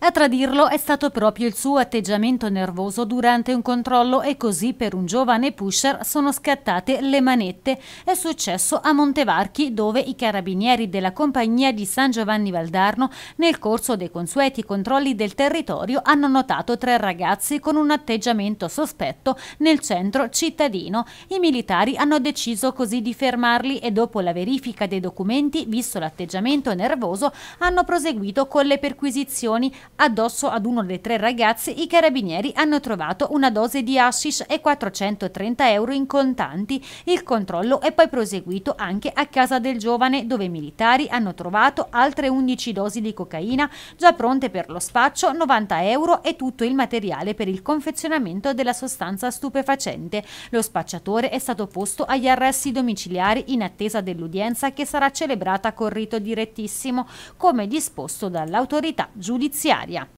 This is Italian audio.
A tradirlo è stato proprio il suo atteggiamento nervoso durante un controllo e così per un giovane pusher sono scattate le manette. È successo a Montevarchi dove i carabinieri della compagnia di San Giovanni Valdarno nel corso dei consueti controlli del territorio hanno notato tre ragazzi con un atteggiamento sospetto nel centro cittadino. I militari hanno deciso così di fermarli e dopo la verifica dei documenti, visto l'atteggiamento nervoso, hanno proseguito con le perquisizioni Addosso ad uno dei tre ragazzi i carabinieri hanno trovato una dose di hashish e 430 euro in contanti. Il controllo è poi proseguito anche a casa del giovane dove i militari hanno trovato altre 11 dosi di cocaina già pronte per lo spaccio, 90 euro e tutto il materiale per il confezionamento della sostanza stupefacente. Lo spacciatore è stato posto agli arresti domiciliari in attesa dell'udienza che sarà celebrata col rito direttissimo come disposto dall'autorità giudiziaria. Yeah.